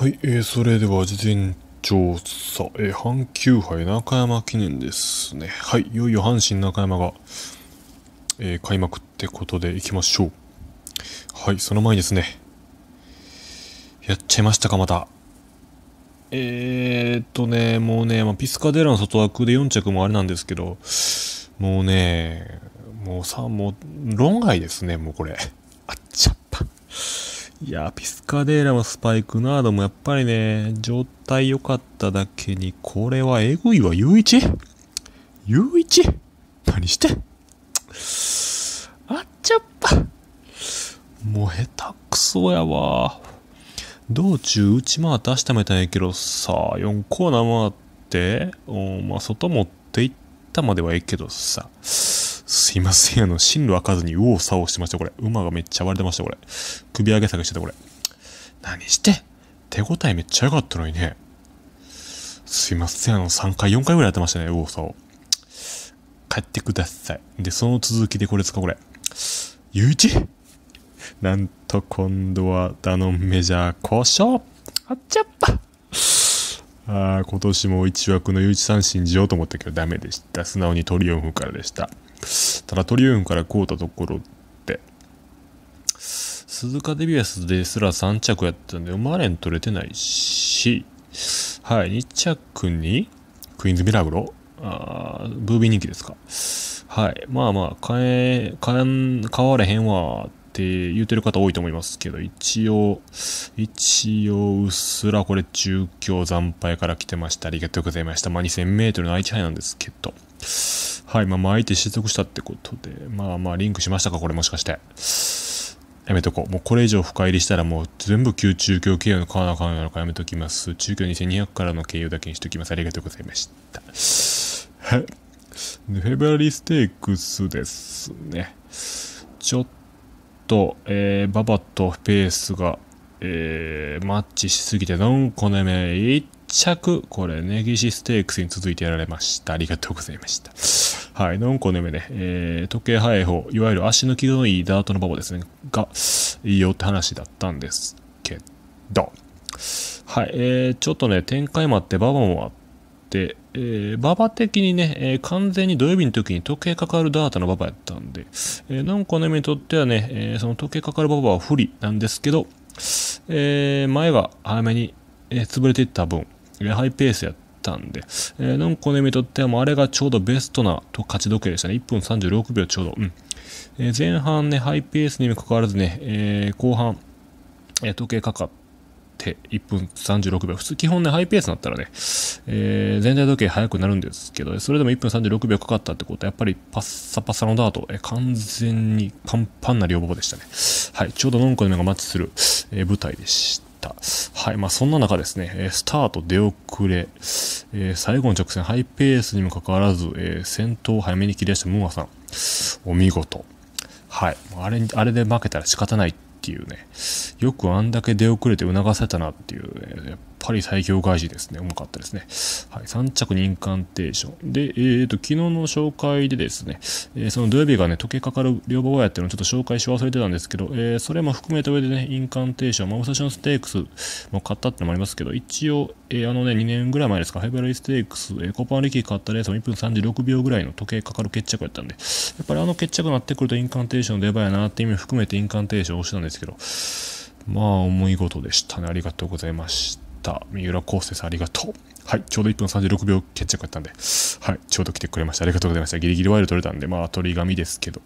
はい、えー、それでは事前調査、えー、阪急杯中山記念ですね。はい、いよいよ阪神中山が、えー、開幕ってことでいきましょう。はい、その前にですね、やっちゃいましたか、また。えー、っとね、もうね、まあ、ピスカデラの外枠で4着もあれなんですけど、もうね、もうさ、もう論外ですね、もうこれ。いやピスカデーラもスパイクナードもやっぱりね、状態良かっただけに、これはエグいわ、u 一、u 一、何してあっちゃった。もう下手くそやわ。道中うち回っ出しためたいやけどさ、4コーナー回って、おまあ、外持っていったまではええけどさ。すいません、あの、進路開かずに右往左往してました、これ。馬がめっちゃ割れてました、これ。首上げ下げしてた、これ。何して手応えめっちゃ良かったのにね。すいません、あの、3回、4回ぐらいやってましたね、右往左往。帰ってください。で、その続きでこれですか、これ。ゆういちなんと今度はダノンメジャー交渉あっちゃったあ今年も一枠のゆういち三振じようと思ったけどダメでした。素直にトリオンフからでした。ただトリウムから買うたところって鈴鹿デビュースですら3着やったんでれん取れてないしはい2着にクイーンズミラグロあブービー人気ですかはいまあまあ買え変えわれへんわって言うてる方多いと思いますけど、一応、一応、うっすらこれ中京惨敗から来てました。ありがとうございました。まあ、2000メートルの愛知杯なんですけど。はい、まあ、まあ相手失速したってことで、まあまあリンクしましたか、これもしかして。やめとこう。もうこれ以上深入りしたらもう全部旧中京経由の買わなあかんのからやめときます。中京2200からの経由だけにしときます。ありがとうございました。はい。フェブラリーステークスですね。ちょっと、えー、ババとペースが、えー、マッチしすぎて、なんのね、1着、これ、ネギシステークスに続いてやられました。ありがとうございました。はい、のんこの夢ね、えー、時計早い方、いわゆる足抜きのいいダートの馬場ですね、が、いいよって話だったんですけど、はい、えー、ちょっとね、展開もあって、馬場もあって、えー、馬場的にね、えー、完全に土曜日の時に時計かかるダートの馬場やったんで、えー、のんこの夢にとってはね、えー、その時計かかる馬場は不利なんですけど、えー、前が早めに、えー、潰れていった分、ハイペースやって、たんで、えー、のんこねみとってはもうあれがちょうどベストなと勝ち時計でしたね。1分36秒ちょうど。うんえー、前半ね、ハイペースにもかかわらずね、えー、後半、えー、時計かかって、1分36秒。普通、基本ね、ハイペースになったらね、えー、全体時計速くなるんですけど、それでも1分36秒かかったってことは、やっぱりパッサパサのダート、えー、完全にパンパンな両方でしたね。はい、ちょうどノンコのがマッチする、えー、舞台でした。。はい。まあ、そんな中ですね、スタート出遅れ、えー、最後の直線ハイペースにもかかわらず、えー、先頭を早めに切り出したムーアさん。お見事。はい。あれ、あれで負けたら仕方ないっていうね。よくあんだけ出遅れて促せたなっていう、ね、やっぱり最強外しですね。重かったですね。はい、3着にインカンテーション。で、えっ、ー、と、昨日の紹介でですね、えー、その土曜日がね、溶けかかる両方やってるのをちょっと紹介し忘れてたんですけど、えー、それも含めた上でね、インカンテーション、まサションステークスも買ったってのもありますけど、一応、えー、あのね、2年ぐらい前ですか、ハイブラリステークス、えー、コパンリキー買ったレースも1分36秒ぐらいの時計かかる決着やったんで、やっぱりあの決着になってくるとインカンテーションの出番やなって意味を含めてインカンテーションをしたんですけど、まあ、思い事でしたね。ありがとうございました。た三浦康生さんありがとう。はい、ちょうど1分36秒決着だったんで、はい、ちょうど来てくれました。ありがとうございました。ギリギリワイル取れたんで、まあ、鳥紙ですけど、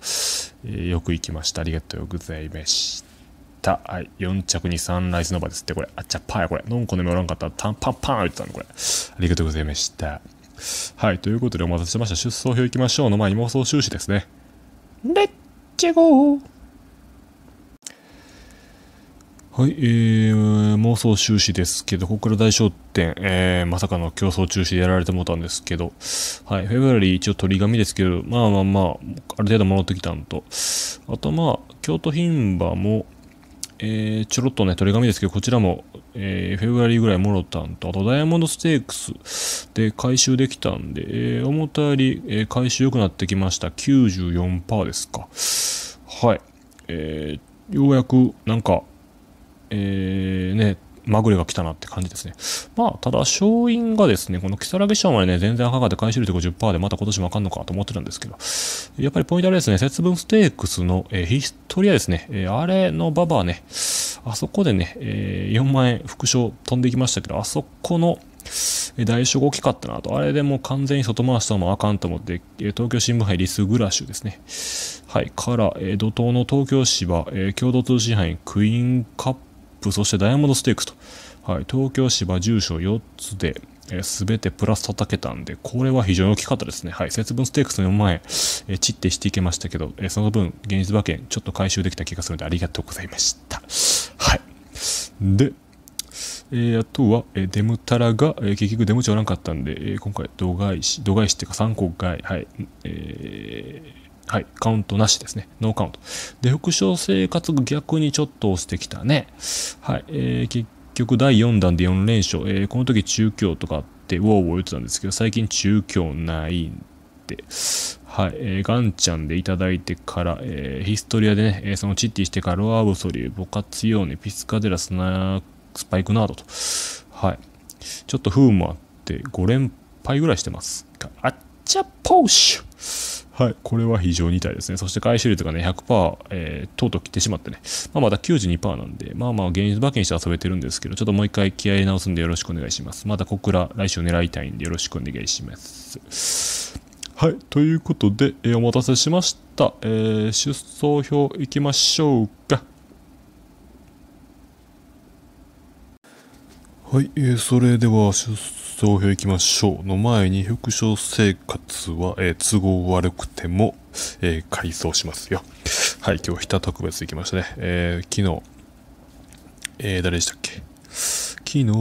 えー、よく行きました。ありがとうございました。はい、4着にサンライズの場ですって、これ。あっちゃっぱや、これ。のんこの目おらんかったら、タンパンパン言ってたの、これ。ありがとうございました。はい、ということでお待たせしました。出走表行きましょうの前に妄想収支ですね。レッチゴーはい、えー、妄想収支ですけど、ここから大商店、えー、まさかの競争中止でやられてもたんですけど、はい、フェブラリー一応取り紙ですけど、まあまあまあ、ある程度戻ってきたのと、あとまあ、京都牝馬も、えー、ちょろっとね、取り紙ですけど、こちらも、えー、フェブラリーぐらい戻ったんと、あとダイヤモンドステークスで回収できたんで、えー、思ったより、えー、回収良くなってきました。94%ですか。はい。えー、ようやく、なんか、えー、ね、まぐれが来たなって感じですね。まあ、ただ、勝因がですね、この木更木賞までね、全然赤がで回収率50%でまた今年もあかんのかと思ってたんですけど、やっぱりポイントはですね、節分ステークスの、えー、ヒストリアですね、えー、あれのババアね、あそこでね、えー、4万円副賞飛んできましたけど、あそこの、代償が大きかったなと。あれでもう完全に外回したのもあかんと思って、東京新聞杯リス・グラッシュですね。はい。から、えー、怒涛の東京芝、え共同通信杯クイーンカッププ、そしてダイヤモンドステークスと、はい、東京芝住所4つで、えー、全てプラス叩けたんで、これは非常に大きかったですね。はい、節分ステークスの4万円、えー、ってしていけましたけど、えー、その分、現実馬券ちょっと回収できた気がするのでありがとうございました。はい。で、えー、あとは、えー、デムタラが、えー、結局デムチおらんかったんで、えー、今回、度外視、度外視っていうか3個外、はい、えー、はい、カウントなしですね。ノーカウント。で、副賞生活が逆にちょっと押してきたね。はい、えー、結局第4弾で4連勝。えー、この時中京とかってウォーウォー言ってたんですけど、最近中京ないんで、はい、えー、ガンちゃんでいただいてから、えー、ヒストリアでね、えー、そのチッティしてからロアブソリュー、ボカツヨーネ、ピスカデラスナスパイクナードと、はい、ちょっと不運もあって5連敗ぐらいしてます。あっちゃポーシュはい、これは非常に痛いですね。そして回収率がね、100%、えー、とうとう切ってしまってね、まあ、まだ92%なんで、まあまあ、現実馬券にして遊べてるんですけど、ちょっともう一回気合い直すんでよろしくお願いします。また小倉、来週狙いたいんでよろしくお願いします。はい、ということで、えー、お待たせしました。えー、出走表いきましょうか。はい、えー、それでは出走投票行きましょうの前に、副賞生活は、えー、都合悪くても、えー、改装しますよ。はい、今日、ひた特別行きましたね。えー、昨日、えー、誰でしたっけ昨日は、えっ、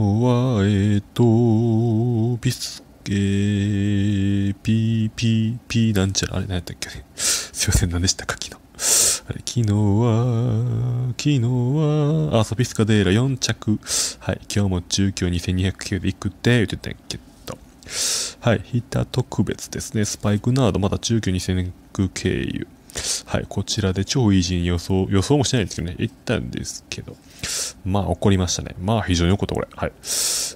ー、と、ビスケー、ピー、ピー、ピー、なんちゃら、あれ、何やったっけすいません、何でしたか、昨日。あれ、昨日は、昨日は、あ、ソフィスカデーラ4着。はい、今日も中京2209で行くって、言ってたんけど。はい、ヒタ特別ですね。スパイクナード、まだ中京2209経由。はい、こちらで超イージーに予想、予想もしないんですけどね、行ったんですけど。まあ、怒りましたね。まあ、非常に怒った、これ。はい。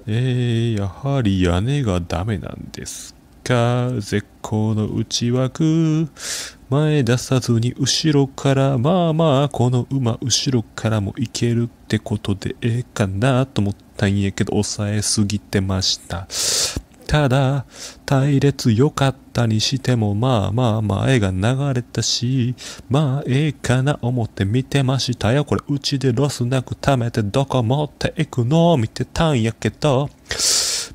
えー、やはり屋根がダメなんですか絶好の内枠。前出さずに後ろからまあまあこの馬後ろからもいけるってことでええかなと思ったんやけど抑えすぎてましたただ隊列良かったにしてもまあまあ前が流れたしまあええかな思って見てましたよこれうちでロスなく貯めてどこ持っていくの見てたんやけど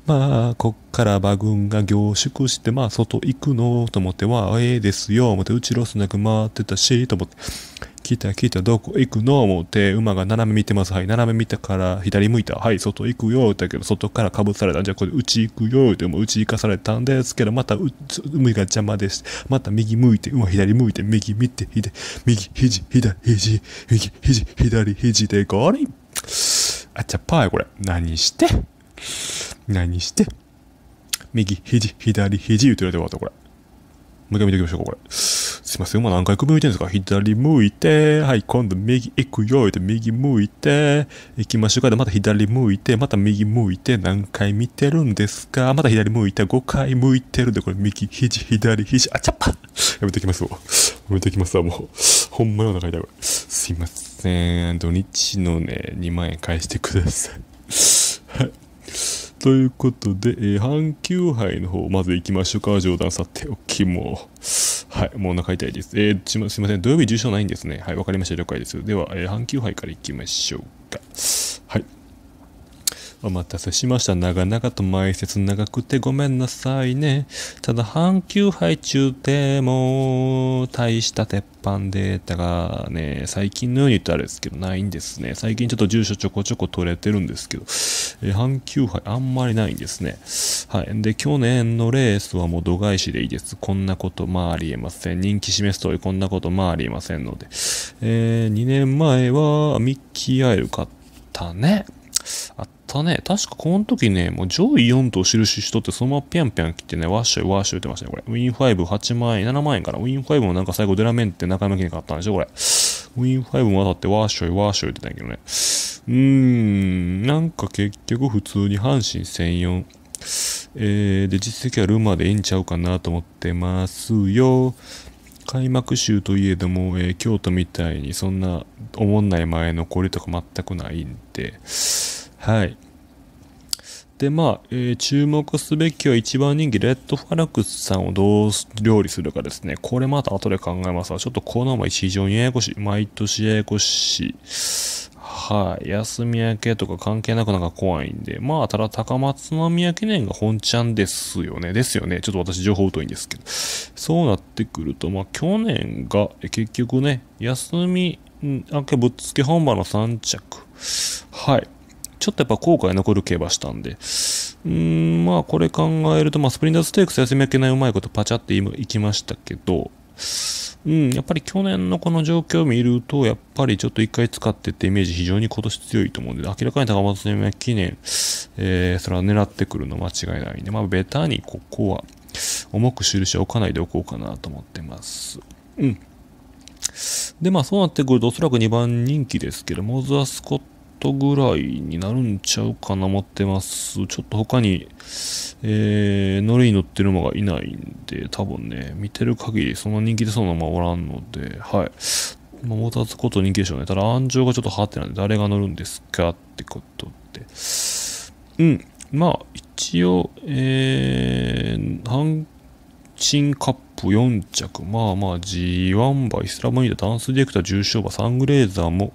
まあ、こっから馬群が凝縮して、まあ、外行くのと思っては、ええですよ、思って、うちロスなく回ってたし、と思って、来た来た、どこ行くの思って、馬が斜め見てます。はい、斜め見たから左向いた。はい、外行くよ、だけど、外からかぶされた。じゃあ、これ、うち行くよ、でも、うち行かされたんですけど、また、う、海が邪魔です。また、右向いて、馬左向いて、右見て、左、右、肘、左、肘、右、肘、左、肘で、ゴリあっちゃっぱい、これ。何して何して、右、肘、左、肘言ってるで終わったこれ。もう一回見ておきましょうか、これ。すいません、今何回首向いてるんですか左向いて、はい、今度右行くよ、って右向いて、行きましょうか、で、また左向いて、また右向いて、何回見てるんですかまた左向いて、5回向いてるで、これ右、肘、左、肘、あちゃっぱやめてきますわ。やめてきますわ、もう。ほんまにお腹痛い、これ。すいません、土日のね、2万円返してください。はい。ということで、えー、阪急杯の方、まず行きましょうか。冗談さておき、もう。はい、もうお腹痛いです。えー、すみません。土曜日重症ないんですね。はい、わかりました。了解です。では、えー、阪急杯から行きましょうか。はい。お待たせしました。長々と前説長くてごめんなさいね。ただ、半球杯中でも、大した鉄板データがね、最近のように言ったらあれですけど、ないんですね。最近ちょっと住所ちょこちょこ取れてるんですけど、え半球杯あんまりないんですね。はい。で、去年のレースはもう度外視でいいです。こんなことまあありえません。人気示す通りこんなことまあありえませんので。えー、2年前はミッキーアイル買ったね。あったたね。確かこの時ね、もう上位4と印しとって、そのままぴゃんぴゃん切ってね、ワッシュワッシュ言ってましたね、これ。ウィン5、8万円、7万円から。ウィン5もなんか最後デラメンって中山家に買ったんでしょ、これ。ウィン5も当たってワッシュワッシュ言ってたんやけどね。うーん、なんか結局普通に阪神1004。えー、で、実績はルーマーでええんちゃうかなと思ってますよ。開幕週といえども、えー、京都みたいにそんなおもんない前のこれとか全くないんで、はい。で、まあ、えー、注目すべきは一番人気、レッドファラクスさんをどう料理するかですね。これまた後で考えますが、ちょっとこのまま非常にややこしい。毎年ややこしい。はい、休み明けとか関係なくなんか怖いんで、まあ、ただ高松宮記念が本ちゃんですよね。ですよね。ちょっと私情報疎いんですけど。そうなってくると、まあ、去年が結局ね、休み明けぶっつけ本場の3着。はい。ちょっとやっぱ後悔残る競馬したんで、うーん、まあこれ考えると、まあスプリンターステークス休み明けないうまいことパチャっていきましたけど、うん、やっぱり去年のこの状況を見ると、やっぱりちょっと一回使ってってイメージ非常に今年強いと思うんで、明らかに高松宮記念、えー、それは狙ってくるの間違いないんで、まあベタにここは重く印を置かないでおこうかなと思ってます。うん。で、まあそうなってくるとおそらく2番人気ですけど、モズはスコットぐらいになるんちゃうかな、思ってます。ちょっと他に、えー、乗りに乗ってる馬がいないんで、多分ね、見てる限りそんな人気出そうな馬おらんので、はい。まあ、モーターズコート人気でしょうね。ただ、安城がちょっとハーってなんで、誰が乗るんですかってことで。うん。まあ、一応、えー、阪神カップ4着、まあまあ G1 馬、イスラムイダ、ダンスディレクター、重賞馬、サングレーザーも、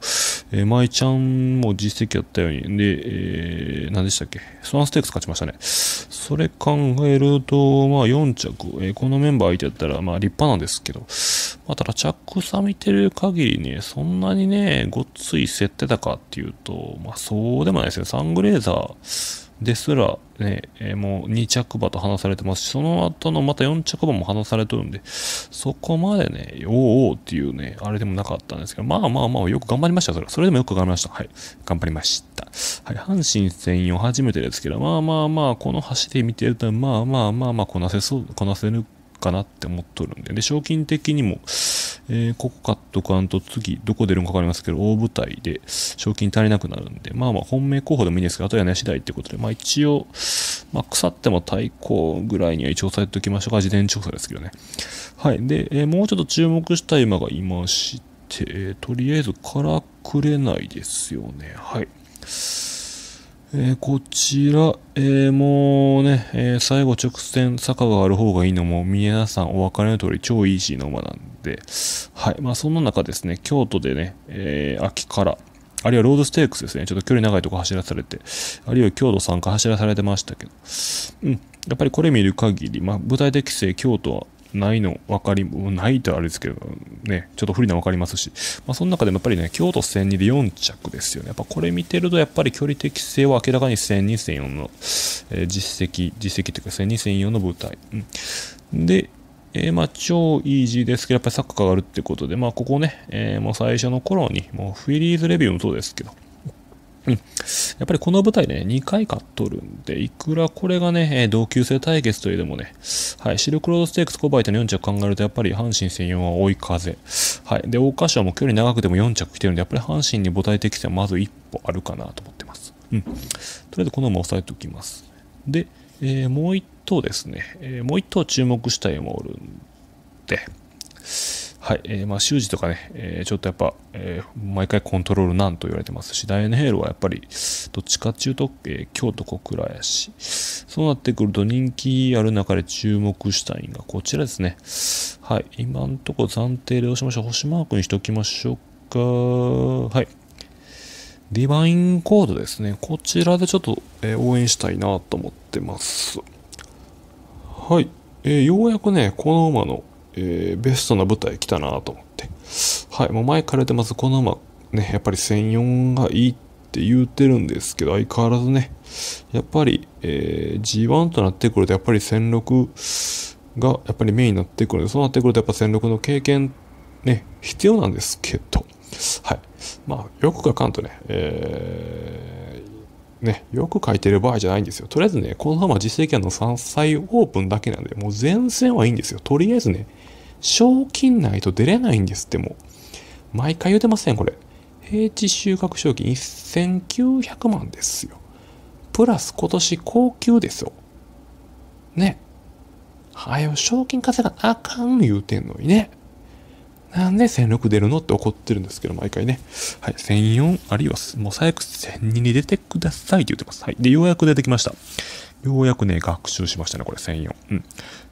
えー、マイちゃんも実績あったように、で、えー、何でしたっけ、スワンステークス勝ちましたね。それ考えると、まあ4着、えー、このメンバー相手やったら、まあ立派なんですけど、まあただ着差見てる限りね、そんなにね、ごっつい競ってたかっていうと、まあそうでもないですね。サングレーザーですら、ね、えー、もう2着馬と離されてますし、その後のまた4着馬も離されとるんで、そこまでね、おーおーっていうね、あれでもなかったんですけど、まあまあまあ、よく頑張りました、それは。それでもよく頑張りました。はい。頑張りました。はい。阪神専用初めてです。ですけど、まあまあまあ、この橋で見てると、まあまあまあまあ、こなせそう、こなせるかなって思っとるんで、で、賞金的にも、えー、ここ買っとかんと次、どこ出るんかわかりますけど、大舞台で賞金足りなくなるんで、まあまあ、本命候補でもいいんですけど、あとはね、次第ってことで、まあ一応、まあ、腐っても対抗ぐらいには一応押さえておきましょうか、事前調査ですけどね。はい。で、えー、もうちょっと注目したい馬がいまして、えー、とりあえずからくれないですよね。はい。えー、こちら、えー、もうね、えー、最後直線坂がある方がいいのも、皆さんお分かりの通り超イージーの馬なんで、はい。まあそんな中ですね、京都でね、え秋から、あるいはロードステークスですね、ちょっと距離長いとこ走らされて、あるいは京都3回走らされてましたけど、うん。やっぱりこれ見る限り、まあ、舞台適性京都はないの分かり、ないとあれですけど、ね、ちょっと不利な分かりますし、まあ、その中でもやっぱりね、京都1002で4着ですよね。やっぱこれ見てると、やっぱり距離適性は明らかに1002、0 0 4の、えー、実績、実績というか1002、0 0 4の舞台。うん、で、えー、まあ超イージーですけど、やっぱりサッカーがあるってことで、まあここね、えー、もう最初の頃に、もうフィリーズレビューもそうですけど、うん、やっぱりこの舞台でね、2回勝っとるんで、いくらこれがね、え同級生対決といえどもね、はい、シルクロードステークス5倍と4着考えると、やっぱり阪神専用は追い風。はい。で、桜花賞も距離長くても4着来てるんで、やっぱり阪神に母体的性はまず一歩あるかなと思ってます。うん。とりあえずこのまま押さえておきます。で、えー、もう1頭ですね、えー、もう1頭注目したいもおるんで、はい、えー、まあ修士とかね、えー、ちょっとやっぱ、えー、毎回コントロールんと言われてますし、ダイアン・ヘイロはやっぱり、どっちかっていうと、えー、京都小倉やし、そうなってくると人気ある中で注目したいのがこちらですね。はい、今んとこ暫定で押しましょう。星マークにしときましょうか。はい。ディバインコードですね。こちらでちょっと、えー、応援したいなと思ってます。はい。えー、ようやくね、この馬の、えー、ベストな舞台来たなと思って。はい、もう前からでまずこのまま、ね、やっぱり1004がいいって言うてるんですけど、相変わらずね、やっぱり、えー、G1 となってくると、やっぱり1006がやっぱりメインになってくるんで、そうなってくるとやっぱ1006の経験、ね、必要なんですけど、はい。まあ、よく書かんとね、えー、ね、よく書いてる場合じゃないんですよ。とりあえずね、このまま実績権の3歳オープンだけなんで、もう前線はいいんですよ。とりあえずね、賞金ないと出れないんですってもう。毎回言うてません、これ。平地収穫賞金1900万ですよ。プラス今年高級ですよ。ね。はよ、賞金稼がなあかん言うてんのにね。なんで1006出るのって怒ってるんですけど、毎回ね。はい、1004、あるいはもう最悪1002に出てくださいって言ってます。はい。で、ようやく出てきました。ようやくね、学習しましたね、これ1004。うん。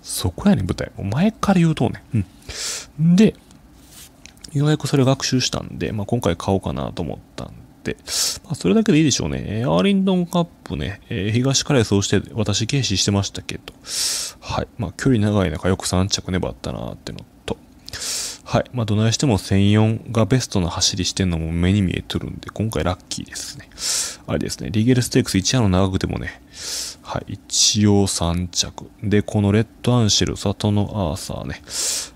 そこやね、舞台。もう前から言うとね。うん。で、ようやくそれ学習したんで、まあ、今回買おうかなと思ったんで、まあ、それだけでいいでしょうね。えー、アーリンドンカップね、えー、東からそうして私軽視してましたけど、はい。まあ、距離長い中よく3着粘ったなってのと、はい。まあ、どないしても1004がベストな走りしてんのも目に見えとるんで、今回ラッキーですね。あれですね、リゲルステークス1夜の長くてもね、はい、一応3着。で、このレッドアンシェル、里のアーサーね。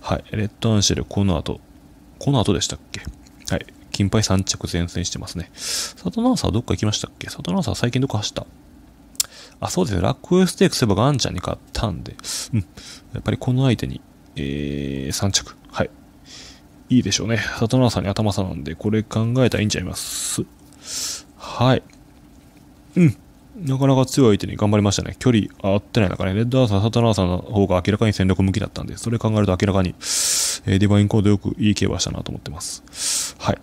はい、レッドアンシェル、この後、この後でしたっけはい、金牌3着前線してますね。里のアーサーどっか行きましたっけ里のアーサー最近どこ走ったあ、そうですね。ラックウェステークスいえばガンちゃんに勝ったんで、うん。やっぱりこの相手に、えー、3着。いいでしょうね。里奈さんに頭差なんで、これ考えたらいいんちゃいます。はい。うん。なかなか強い相手に頑張りましたね。距離合ってない中ね、レッドアーサー、サタナーさんの方が明らかに戦力向きだったんで、それ考えると明らかに、えー、ディバインコードよくいい競馬したなと思ってます。はい。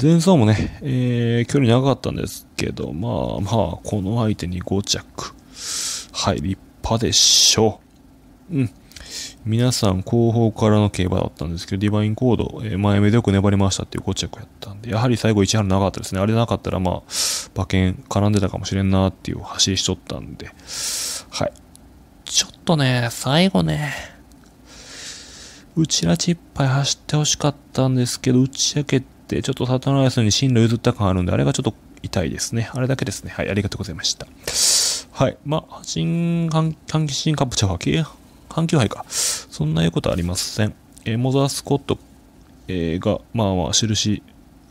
前走もね、えー、距離長かったんですけど、まあまあ、この相手に5着。はい、立派でしょう。うん。皆さん後方からの競馬だったんですけど、ディバインコード、えー、前目でよく粘りましたっていう5着やったんで、やはり最後1春なかったですね。あれなかったら、まあ、馬券絡んでたかもしれんなっていう走りしとったんで、はい。ちょっとね、最後ね、うちらちいっぱい走ってほしかったんですけど、打ち明けて、ちょっとサトナイスに進路譲った感あるんで、あれがちょっと痛いですね。あれだけですね。はい、ありがとうございました。はい。まあ、新、換気新カップチャーは、環境杯か。そんないうことはありません。えー、モザー・スコット、えー、が、まあまあ、印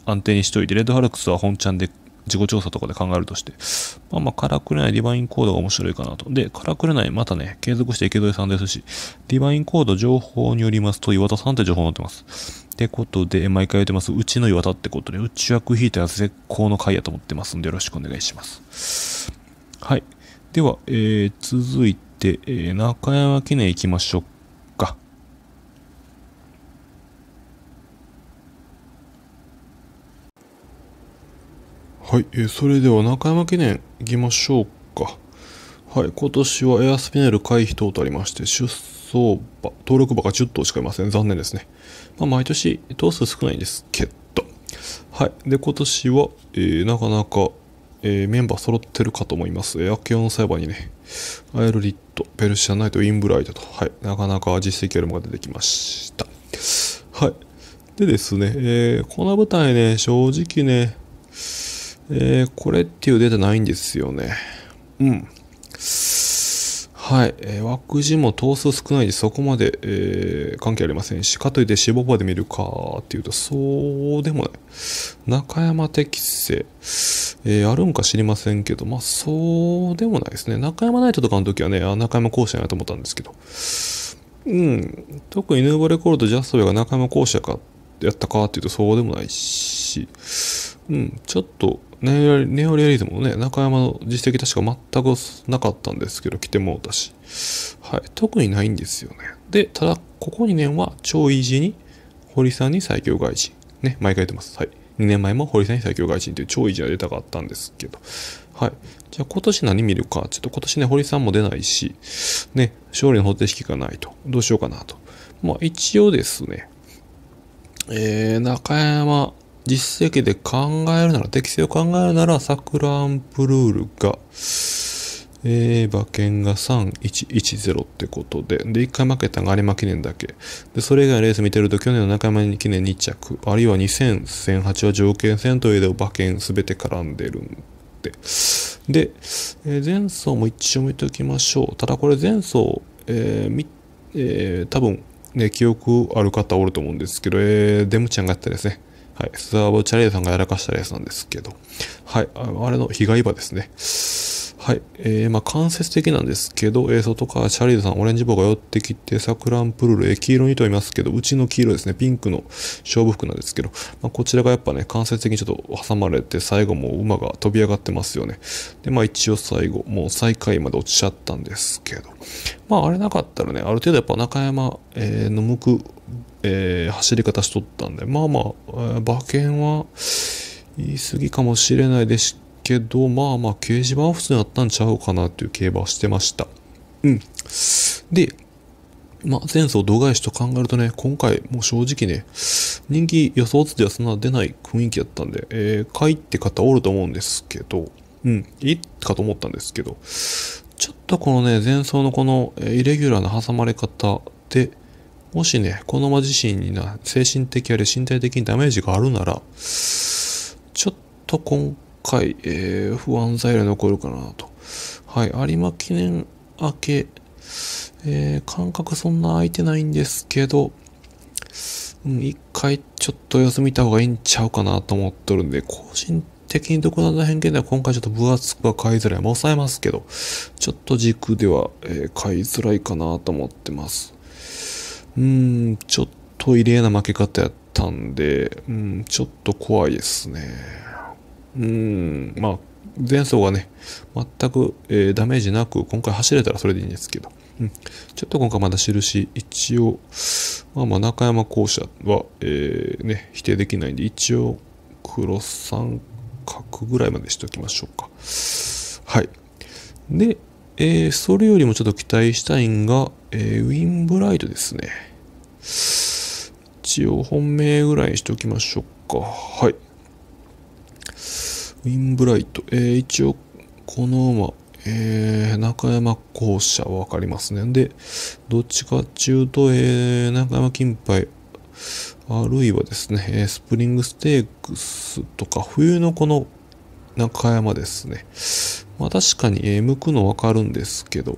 安定にしといて、レッドハルクスは本ちゃんで自己調査とかで考えるとして、まあまあ、カラクレないディバインコードが面白いかなと。で、カラクレない、またね、継続して池添さんですし、ディバインコード情報によりますと、岩田さんって情報載ってます。ってことで、毎回言ってます、うちの岩田ってことで、ち枠引いたやつ絶好の回やと思ってますんで、よろしくお願いします。はい。では、えー、続いて、て、えー、中山記念行きましょうか。はい、えー、それでは中山記念行きましょうか。はい、今年はエアスピネル回避等とありまして、出走馬、登録馬が10頭しかいません。残念ですね。まあ、毎年、頭数少ないんですけど。はい。で、今年は、えー、なかなかえー、メンバー揃ってるかと思います。エー、アケオンサイバーにね、アイルリット、ペルシアナイト、インブライトと、はい、なかなか実績あるものが出てきました。はい。でですね、えー、この舞台ね、正直ね、えー、これっていうデータないんですよね。うん。はい、えー、枠字も頭数少ないでそこまで、えー、関係ありませんし、かといって死亡場で見るかっていうと、そうでもない。中山適正、えー、あるんか知りませんけど、まあそうでもないですね。中山ナイトとかの時はね、あ中山校舎やなと思ったんですけど、うん、特にヌーボレコールとジャストベが中山校舎やかやったかっていうとそうでもないし、うん、ちょっとネオネオリアリズムのね、中山の実績確か全くなかったんですけど、来てもうたし。はい。特にないんですよね。で、ただ、ここ2年は超イージーに、堀さんに最強外人。ね、毎回言ってます。はい。2年前も堀さんに最強外人という超イージーなデたかったんですけど。はい。じゃあ今年何見るか。ちょっと今年ね、堀さんも出ないし、ね、勝利の方程式がないと。どうしようかなと。まあ一応ですね、えー、中山実績で考えるなら、適性を考えるなら、サクランプルールが、えー、馬券が3110ってことで、で、1回負けたのが有馬記念だけ。で、それ以外のレース見てると、去年の中山記念2着、あるいは2008は条件戦というで馬券すべて絡んでるんで。で、えー、前走も一応見おきましょう。ただこれ前走、えー、み、えー、多分、ね、記憶ある方おると思うんですけど、えー、デムちゃんがやったですね。はい、スワボチャレーさんがやらかしたやつなんですけど、はい、あれの被害場ですね。はい、えー、まあ間接的なんですけど、えー、外らチャリーズさん、オレンジ棒が寄ってきて、サクランプルル、えー、黄色にと言いますけど、うちの黄色ですね、ピンクの勝負服なんですけど、まあ、こちらがやっぱね、間接的にちょっと挟まれて、最後もう馬が飛び上がってますよね。で、まあ一応最後、もう最下位まで落ちちゃったんですけど、まああれなかったらね、ある程度やっぱ中山、えー、の向くえー、走り方しとったんで、まあまあ、えー、馬券は言い過ぎかもしれないですけど、まあまあ、掲示板は普通にあったんちゃうかなっていう競馬をしてました。うん。で、まあ、前走度外視と考えるとね、今回、もう正直ね、人気予想図ではそんな出ない雰囲気だったんで、えー、買いって方おると思うんですけど、うん、いいかと思ったんですけど、ちょっとこのね、前走のこの、えイレギュラーな挟まれ方で、もしね、このま自身にな、精神的あり身体的にダメージがあるなら、ちょっと今回、えー、不安材料残るかなと。はい、有馬記念明け、えー、感覚そんな空いてないんですけど、うん、一回ちょっと様子見た方がいいんちゃうかなと思っとるんで、個人的に独断の偏見では今回ちょっと分厚くは買いづらい。まあ抑えますけど、ちょっと軸では、えー、買いづらいかなと思ってます。うん、ちょっと異例な負け方やったんで、うん、ちょっと怖いですね。うん、まあ、前走がね、全く、えー、ダメージなく、今回走れたらそれでいいんですけど、うん、ちょっと今回まだ印、一応、まあまあ中山校舎は、えー、ね、否定できないんで、一応、黒三角ぐらいまでしておきましょうか。はい。で、えー、それよりもちょっと期待したいんが、えー、ウィンブライトですね。一応本命ぐらいにしておきましょうか。はい。ウィンブライト。えー、一応、この馬、えー、中山校舎わかりますね。で、どっちかっていうと、えー、中山金杯、あるいはですね、スプリングステークスとか、冬のこの中山ですね。まあ確かに、えー、向くのわかるんですけど、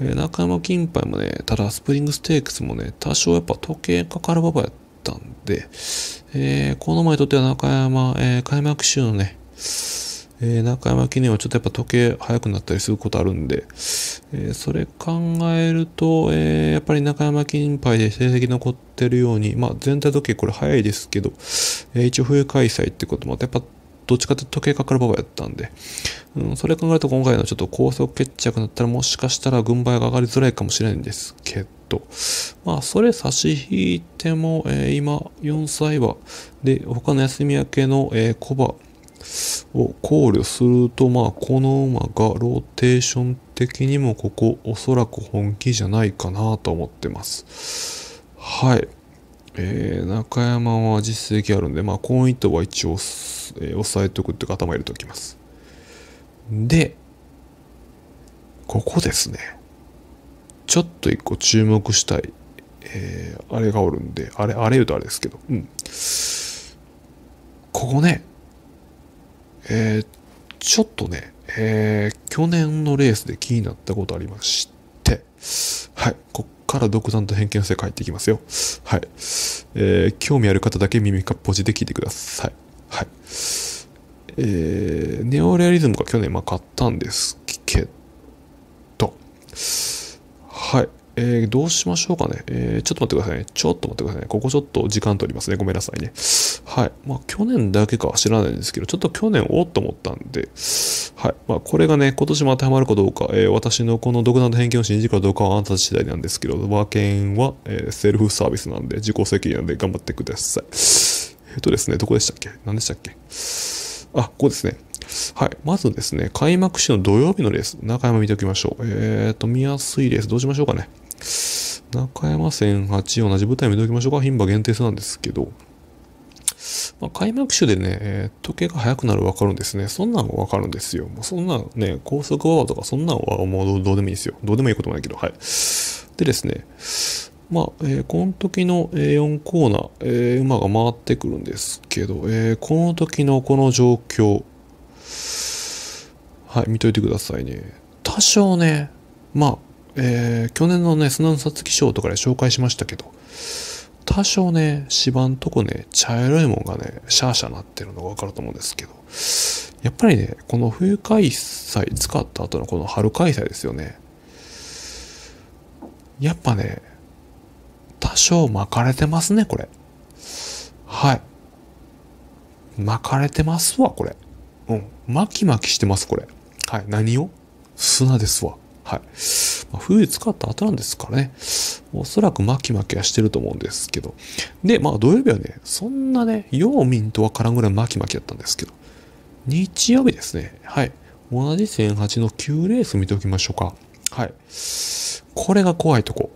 え中山金杯もね、ただスプリングステークスもね、多少やっぱ時計かかるばばやったんで、えー、この前にとっては中山、えー、開幕週のね、えー、中山記念はちょっとやっぱ時計早くなったりすることあるんで、えー、それ考えると、えー、やっぱり中山金杯で成績残ってるように、まあ全体時計これ早いですけど、えー、一応冬開催ってこともあって、やっぱどっちかというと時計かかる馬場やったんで、うん、それ考えると今回のちょっと高速決着になったらもしかしたら軍配が上がりづらいかもしれないんですけど、まあそれ差し引いても、えー、今4歳馬で他の休み明けの、えー、小馬を考慮すると、まあこの馬がローテーション的にもここおそらく本気じゃないかなと思ってます。はい。えー、中山は実績あるんで、まあ、この糸は一応、えー、押さえておくっていうか頭入れておきます。で、ここですね。ちょっと一個注目したい。えー、あれがおるんで、あれ、あれ言うとあれですけど、うん。ここね、えー、ちょっとね、えー、去年のレースで気になったことありまして、はい、こから独断と偏見の世界っていきますよ。はい。えー、興味ある方だけ耳かっぽじで聞いてください。はい。えー、ネオレアリズムが去年まあ買ったんですけど、はい。えー、どうしましょうかね。えー、ちょっと待ってくださいね。ちょっと待ってくださいね。ここちょっと時間取りますね。ごめんなさいね。はい。まあ、去年だけかは知らないんですけど、ちょっと去年おっと思ったんで、はい。まあ、これがね、今年も当てはまるかどうか、えー、私のこの独断と偏見を信じるかどうかはあなた次第なんですけど、馬券は、えセルフサービスなんで、自己責任なんで頑張ってください。えっ、とですね、どこでしたっけ何でしたっけあ、ここですね。はい。まずですね、開幕週の土曜日のレース、中山見ておきましょう。えっ、ー、と、見やすいレース、どうしましょうかね。中山戦8、同じ舞台見ておきましょうか。牝馬限定戦なんですけど、まあ、開幕週でね、時計が速くなるわかるんですね。そんなんわかるんですよ。もうそんなんね、高速ワーとかそんなんはもうどうでもいいですよ。どうでもいいこともないけど、はい。でですね、まあ、えー、この時の4コーナー、えー、馬が回ってくるんですけど、えー、この時のこの状況、はい、見といてくださいね。多少ね、まあ、えー、去年のね、砂のさつき賞とかで紹介しましたけど、多少ね、芝んとこね、茶色いもんがね、シャーシャーなってるのがわかると思うんですけど、やっぱりね、この冬開催使った後のこの春開催ですよね。やっぱね、多少巻かれてますね、これ。はい。巻かれてますわ、これ。うん。巻き巻きしてます、これ。はい。何を砂ですわ。はい。まあ、冬使った後なんですからね。おそらく巻き巻きはしてると思うんですけど。で、まあ土曜日はね、そんなね、陽民とわからんぐらい巻き巻きだったんですけど。日曜日ですね。はい。同じ1008の9レース見ておきましょうか。はい。これが怖いとこ。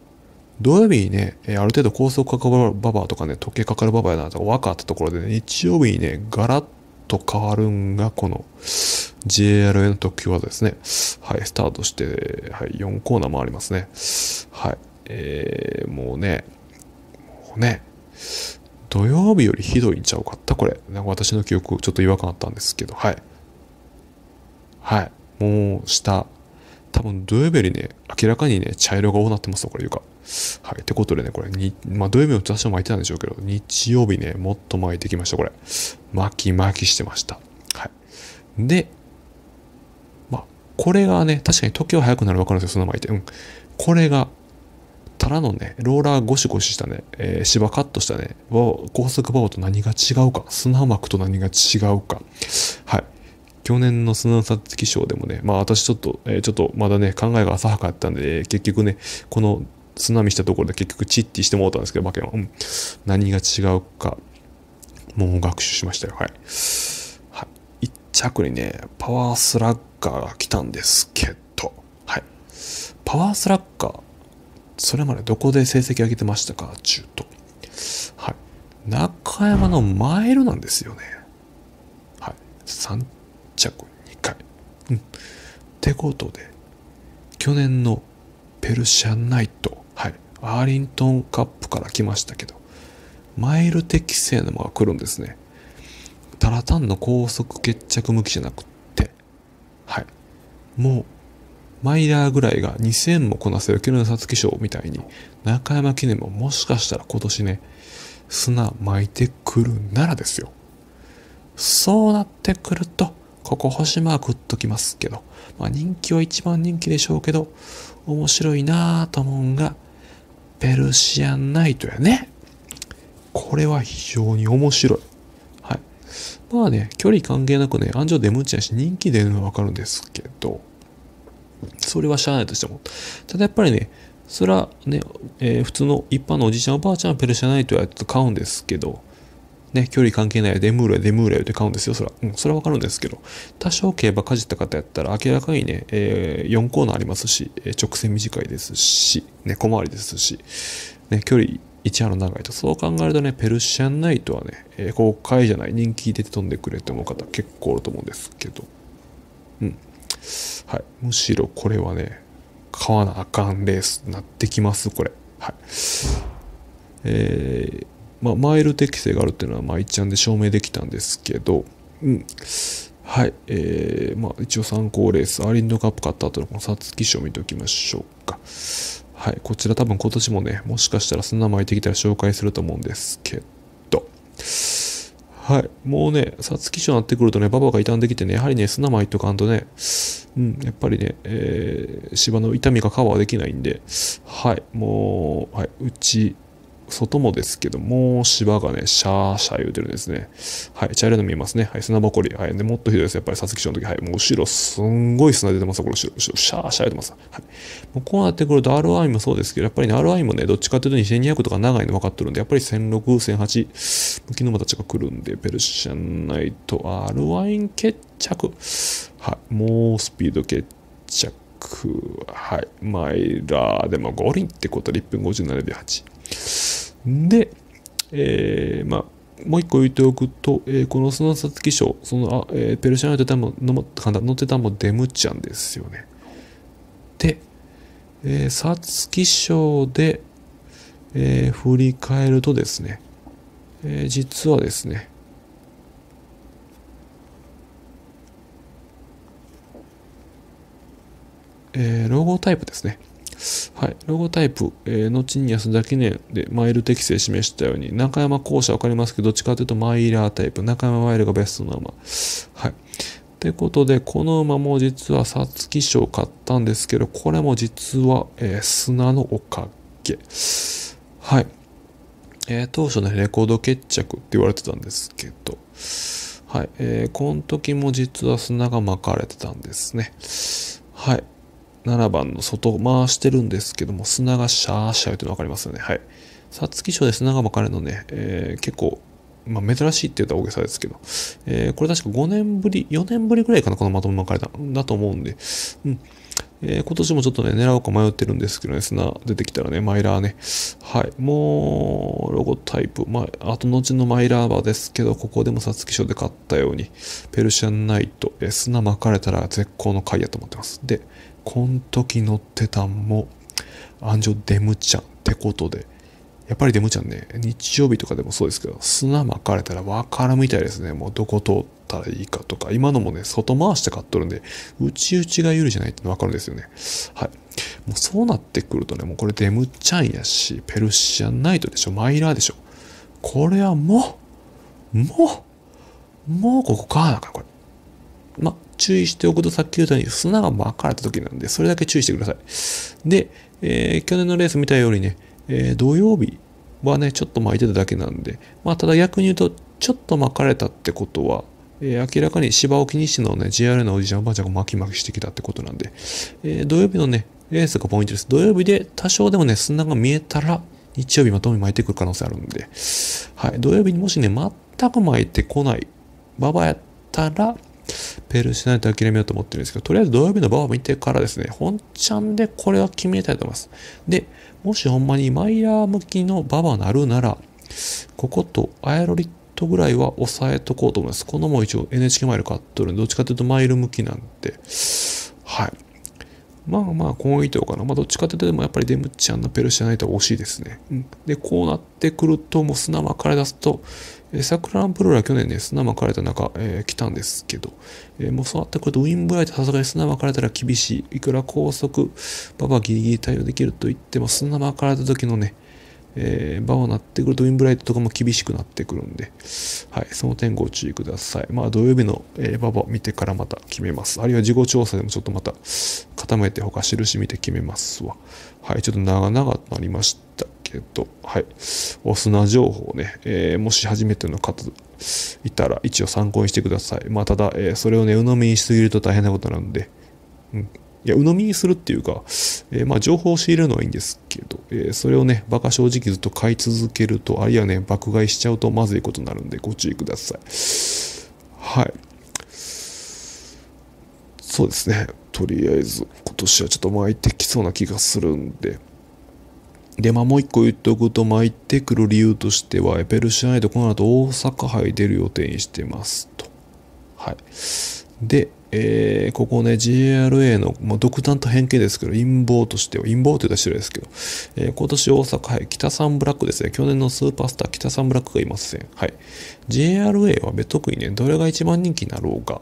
土曜日にね、ある程度高速かかるババアとかね、時計かかるババアやなとか分かったところでね、日曜日にね、ガラッと変わるんが、この JRA の特急技ですね。はい、スタートして、はい、4コーナー回りますね。はい、えー、もうね、もうね、土曜日よりひどいんちゃうかったこれ。なんか私の記憶、ちょっと違和感あったんですけど、はい。はい。もう、下。多分土曜日よりね、明らかにね、茶色が多くなってますよ、これ、床。はい。ってことでね、これ、にまあ、土曜日も多少巻いてたんでしょうけど、日曜日ね、もっと巻いてきました、これ。巻き巻きしてました。はい。で、まあ、これがね、確かに時は早くなるわかるんですよ、その巻いて。うん。これが、たらのね、ローラーゴシゴシしたね、えー、芝カットしたね、高速バオと何が違うか、砂膜と何が違うか。はい。去年の砂のつき賞でもね、まあ私ちょっと、えー、ちょっとまだね、考えが浅はかったんで、結局ね、この津波したところで結局チッティしてもうたんですけど、馬券は。うん。何が違うか、もう学習しましたよ。はい。はい。一着にね、パワースラッガーが来たんですけど、はい。パワースラッガー、それまでどこで成績上げてましたか中途。はい。中山のマイルなんですよね。はい。3着2回。うん。ってことで、去年のペルシャンナイトアーリントンカップから来ましたけど、マイル適正のものが来るんですね。ただ単の高速決着向きじゃなくって、はい。もう、マイラーぐらいが2000もこなせる木の皐月賞みたいに、中山記念ももしかしたら今年ね、砂巻いてくるならですよ。そうなってくると、ここ星マーク打っときますけど、まあ人気は一番人気でしょうけど、面白いなぁと思うんが、ペルシアンナイトやね。これは非常に面白い。はい。まあね、距離関係なくね、安城出無知やし人気出るのはわかるんですけど、それはしゃあないとしても。ただやっぱりね、それはね、えー、普通の一般のおじいちゃんおばあちゃんはペルシャナイトやっ買うんですけど、ね、距離関係ないよ、デムーラデムーラよって買うんですよ、そら。うん、それはわかるんですけど、多少競馬かじった方やったら、明らかにね、えー、4コーナーありますし、直線短いですし、ね、小回りですし、ね、距離一波の長いと、そう考えるとね、ペルシアンナイトはね、えー、公開じゃない、人気出て飛んでくれって思う方結構おると思うんですけど、うん。はい。むしろこれはね、買わなあかんレースになってきます、これ。はい。えーまあ、マイル適性があるっていうのは、まあ、一んで証明できたんですけど、うん。はい。えー、まあ、一応参考レース、アーリンドカップ勝った後のこの皐月賞見ておきましょうか。はい。こちら多分今年もね、もしかしたら砂巻いてきたら紹介すると思うんですけど、はい。もうね、皐月賞になってくるとね、馬場が傷んできてね、やはりね、砂巻いとかんとね、うん、やっぱりね、えー、芝の痛みがカバーできないんで、はい。もう、はい。うち、外もですけども、芝がね、シャーシャー言うてるんですね。はい、茶色いの見えますね。はい、砂ぼこり。はい、で、もっとひどいです。やっぱり、ショ症の時。はい、もう後ろ、すんごい砂出てますこの後ろ、後ろ、シャーシャー言うてます。はい。もうこうなってくると、RI もそうですけど、やっぱりね、RI もね、どっちかというと2200とか長いの分かってるんで、やっぱり1006、1008、昨日たちが来るんで、ペルシャンナイト、RI 決着。はい、もうスピード決着。はい、マイラーでも五輪ってことは1分57秒8。で、えー、まあ、もう一個言っておくと、えー、このその皐月賞、そのあ、えー、ペルシャンのてたも、の乗ってたもデムちゃんですよね。で、えー、皐月賞で、えー、振り返るとですね、えー、実はですね、えー、ロゴタイプですね。はい、ロゴタイプ、えー、後に安田記念でマイル適正示したように、中山校舎分かりますけど、どっちかというとマイラータイプ、中山マイルがベストな馬。はい。ってことで、この馬も実は皐月賞買ったんですけど、これも実は、えー、砂のおかげ。はい。えー、当初ね、レコード決着って言われてたんですけど、はい。えー、この時も実は砂が巻かれてたんですね。はい。7番の外回してるんですけども、砂がシャーシャーっての分かりますよね。はい。皐月賞で砂が巻かれるのね、えー、結構、まあ、珍しいって言ったら大げさですけど、えー、これ確か5年ぶり、4年ぶりぐらいかな、このまとめ巻かれた、だと思うんで、うん、えー、今年もちょっとね、狙おうか迷ってるんですけどね、砂出てきたらね、マイラーね。はい。もう、ロゴタイプ。まあ、後々のマイラーバーですけど、ここでも皐月賞で買ったように、ペルシャンナイト、えー、砂巻かれたら絶好の回やと思ってます。で、この時乗ってたんも、安城デムちゃんってことで、やっぱりデムちゃんね、日曜日とかでもそうですけど、砂巻かれたらわからんみたいですね。もうどこ通ったらいいかとか、今のもね、外回して買っとるんで、内々が有利じゃないってわかるんですよね。はい。もうそうなってくるとね、もうこれデムちゃんやし、ペルシアンナイトでしょ、マイラーでしょ。これはもう、もう、もうここか、なかかこれ。ま、注意しておくとさっき言ったように砂が巻かれた時なんで、それだけ注意してください。で、えー、去年のレース見たようにね、えー、土曜日はね、ちょっと巻いてただけなんで、まあ、ただ逆に言うと、ちょっと巻かれたってことは、えー、明らかに芝を気にしてのね、JR のおじちゃんおばあちゃんが巻き巻きしてきたってことなんで、えー、土曜日のね、レースがポイントです。土曜日で多少でもね、砂が見えたら、日曜日まともに巻いてくる可能性あるんで、はい、土曜日にもしね、全く巻いてこない、ババやったら、ペルしないと諦めようと思ってるんですけど、とりあえず土曜日の場を見てからですね、本チャンでこれは決めたいと思います。で、もしほんまにマイヤー向きのババなるなら、こことアエロリットぐらいは抑えとこうと思います。このも一応 NHK マイル買っとるんで、どっちかというとマイル向きなんで、はい。まあまあ、こういうとかな。まあ、どっちかというと、でもやっぱりデムちゃんのペルシャナイトは惜しいですね。うん、で、こうなってくると、もう砂はかれ出すと、えランプロラ去年ね、砂巻かれた中、えー、来たんですけど、えー、もうそうなってくると、ウィンブライトさすがに砂巻かれたら厳しい。いくら高速、馬場ギリギリ対応できると言っても、砂巻かれた時のね、えー、場になってくると、ウィンブライトとかも厳しくなってくるんで、はい、その点ご注意ください。まあ、土曜日の、えー、ババ見てからまた決めます。あるいは事後調査でもちょっとまた固めて、他印見て決めますわ。はい、ちょっと長々となりましたけど、はい、お砂情報ね、えー、もし初めての方いたら一応参考にしてください。まあ、ただ、えー、それをね、鵜呑みにしすぎると大変なことなんで、うん。いや、鵜呑みにするっていうか、えー、まあ、情報を仕入れるのはいいんですけど、えー、それをね、馬鹿正直ずっと買い続けると、あるいはね、爆買いしちゃうとまずいことになるんで、ご注意ください。はい。そうですね。とりあえず今年はちょっと巻いてきそうな気がするんで。で、まあ、もう一個言っておくと、巻いてくる理由としては、エペルシアイドこの後大阪杯出る予定にしてますと。はい。で、えー、ここね、JRA の、まあ、独断と偏見ですけど、陰謀としては、陰謀と言ったら失礼ですけど、えー、今年大阪杯、北三ブラックですね。去年のスーパースター、北三ブラックがいません。はい。JRA は特にね、どれが一番人気になろうが、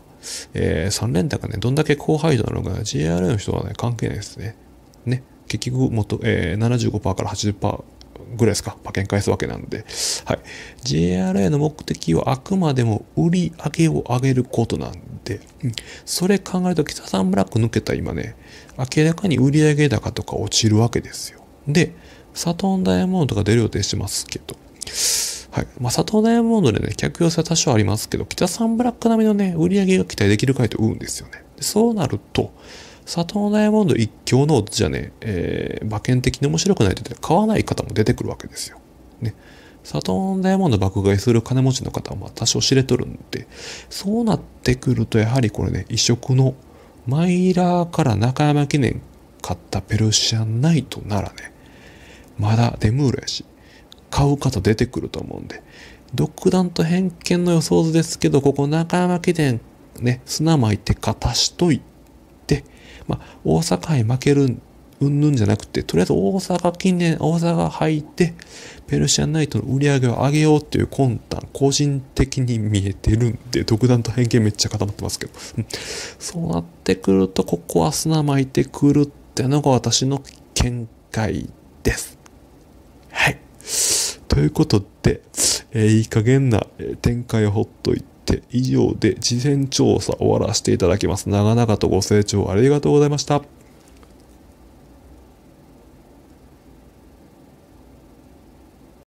えー、3連単がね、どんだけ高配度なのか、JR a の人はね、関係ないですね。ね。結局元、えー、75%から80%ぐらいですか、馬券返すわけなんで、はい。JRA の目的はあくまでも売り上げを上げることなんで、うん、それ考えると北さんブラック抜けた今ね、明らかに売上高とか落ちるわけですよ。で、サトンダイヤモンドとか出る予定してますけど、はい。まあ、砂糖ダイヤモンドでね、客寄せは多少ありますけど、北三ブラック並みのね、売り上げが期待できる回とんですよね。でそうなると、佐藤ダイヤモンド一強のじゃね、えー、馬券的に面白くないと言って買わない方も出てくるわけですよ。ね。砂糖ダイヤモンド爆買いする金持ちの方はまあ多少知れとるんで、そうなってくるとやはりこれね、異色のマイラーから中山記念買ったペルシアンナイトならね、まだデムールやし、買う方出てくると思うんで、独断と偏見の予想図ですけど、ここ中山記念、ね、砂巻いて勝たしといて、まあ、大阪杯負ける、うんぬんじゃなくて、とりあえず大阪記念、大阪杯で、ペルシアンナイトの売り上げを上げようっていう魂胆、個人的に見えてるんで、独断と偏見めっちゃ固まってますけど、そうなってくると、ここは砂巻いてくるってのが私の見解です。はい。ということで、えー、いい加減な展開をほっといて、以上で事前調査終わらせていただきます。長々とご清聴ありがとうございました。